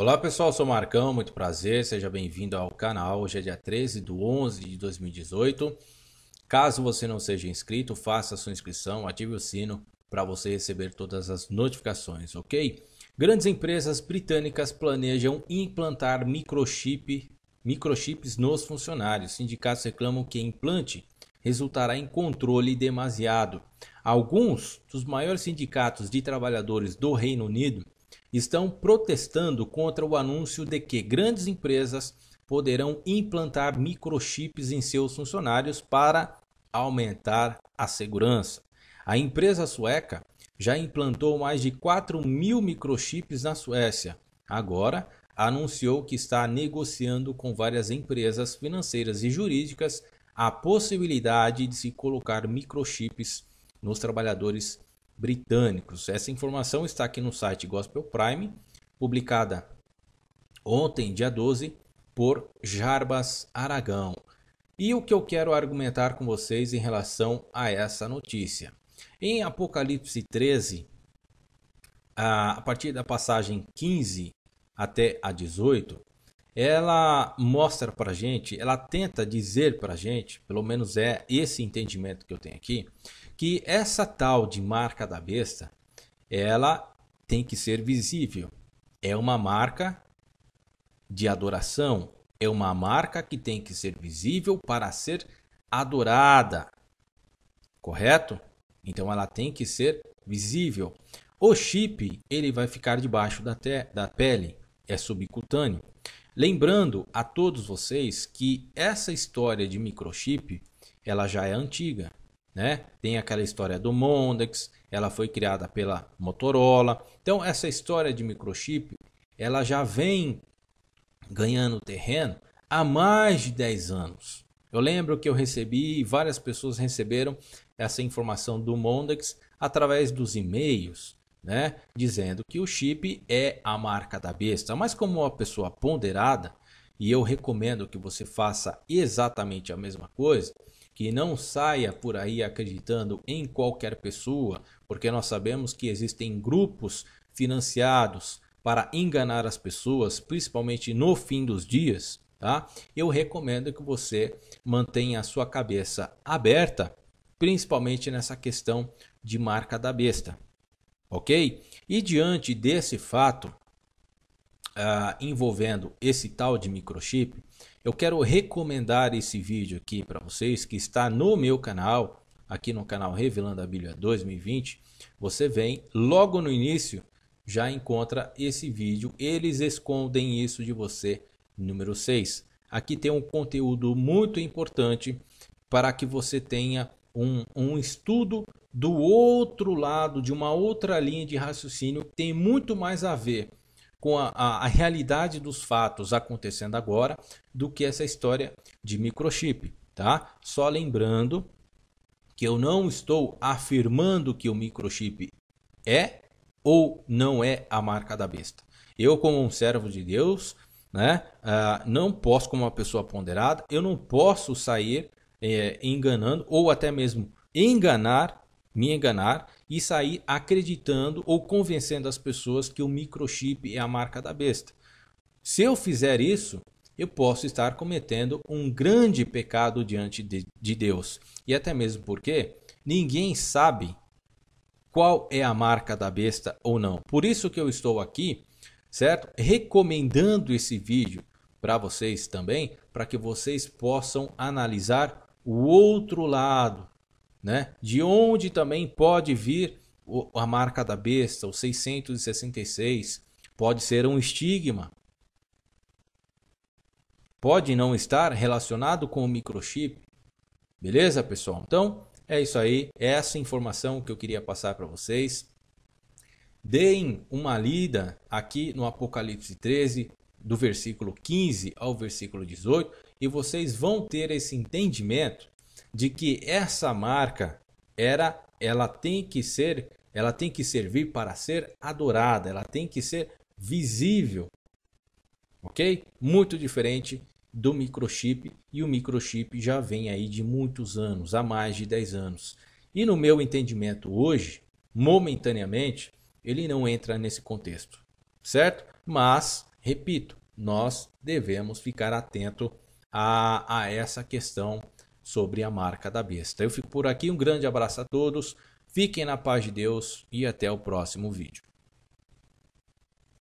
Olá pessoal, sou o Marcão, muito prazer, seja bem-vindo ao canal. Hoje é dia 13 de 11 de 2018. Caso você não seja inscrito, faça sua inscrição, ative o sino para você receber todas as notificações, ok? Grandes empresas britânicas planejam implantar microchip, microchips nos funcionários. Sindicatos reclamam que implante resultará em controle demasiado. Alguns dos maiores sindicatos de trabalhadores do Reino Unido estão protestando contra o anúncio de que grandes empresas poderão implantar microchips em seus funcionários para aumentar a segurança. A empresa sueca já implantou mais de 4 mil microchips na Suécia. Agora, anunciou que está negociando com várias empresas financeiras e jurídicas a possibilidade de se colocar microchips nos trabalhadores britânicos. Essa informação está aqui no site Gospel Prime, publicada ontem, dia 12, por Jarbas Aragão. E o que eu quero argumentar com vocês em relação a essa notícia? Em Apocalipse 13, a partir da passagem 15 até a 18, ela mostra para gente, ela tenta dizer para gente, pelo menos é esse entendimento que eu tenho aqui, que essa tal de marca da besta, ela tem que ser visível. É uma marca de adoração, é uma marca que tem que ser visível para ser adorada. Correto? Então ela tem que ser visível. O chip ele vai ficar debaixo da, da pele, é subcutâneo. Lembrando a todos vocês que essa história de microchip ela já é antiga. Né? Tem aquela história do Mondex, ela foi criada pela Motorola. Então essa história de microchip, ela já vem ganhando terreno há mais de 10 anos. Eu lembro que eu recebi, várias pessoas receberam essa informação do Mondex através dos e-mails, né, dizendo que o chip é a marca da besta. Mas como uma pessoa ponderada, e eu recomendo que você faça exatamente a mesma coisa, que não saia por aí acreditando em qualquer pessoa, porque nós sabemos que existem grupos financiados para enganar as pessoas, principalmente no fim dos dias, tá? Eu recomendo que você mantenha a sua cabeça aberta, principalmente nessa questão de marca da besta, ok? E diante desse fato, uh, envolvendo esse tal de microchip, eu quero recomendar esse vídeo aqui para vocês que está no meu canal, aqui no canal Revelando a Bíblia 2020. Você vem logo no início, já encontra esse vídeo. Eles escondem isso de você, número 6. Aqui tem um conteúdo muito importante para que você tenha um, um estudo do outro lado, de uma outra linha de raciocínio, que tem muito mais a ver com a, a, a realidade dos fatos acontecendo agora do que essa história de microchip, tá? Só lembrando que eu não estou afirmando que o microchip é ou não é a marca da besta. Eu, como um servo de Deus, né, uh, não posso, como uma pessoa ponderada, eu não posso sair eh, enganando ou até mesmo enganar me enganar e sair acreditando ou convencendo as pessoas que o microchip é a marca da besta. Se eu fizer isso, eu posso estar cometendo um grande pecado diante de, de Deus. E até mesmo porque ninguém sabe qual é a marca da besta ou não. Por isso que eu estou aqui, certo? Recomendando esse vídeo para vocês também, para que vocês possam analisar o outro lado, né? De onde também pode vir a marca da besta, o 666, pode ser um estigma. Pode não estar relacionado com o microchip. Beleza, pessoal? Então, é isso aí, é essa informação que eu queria passar para vocês. Deem uma lida aqui no Apocalipse 13, do versículo 15 ao versículo 18, e vocês vão ter esse entendimento de que essa marca era ela tem que ser, ela tem que servir para ser adorada, ela tem que ser visível. OK? Muito diferente do microchip e o microchip já vem aí de muitos anos, há mais de 10 anos. E no meu entendimento hoje, momentaneamente, ele não entra nesse contexto, certo? Mas, repito, nós devemos ficar atento a, a essa questão sobre a marca da besta. Eu fico por aqui, um grande abraço a todos, fiquem na paz de Deus e até o próximo vídeo.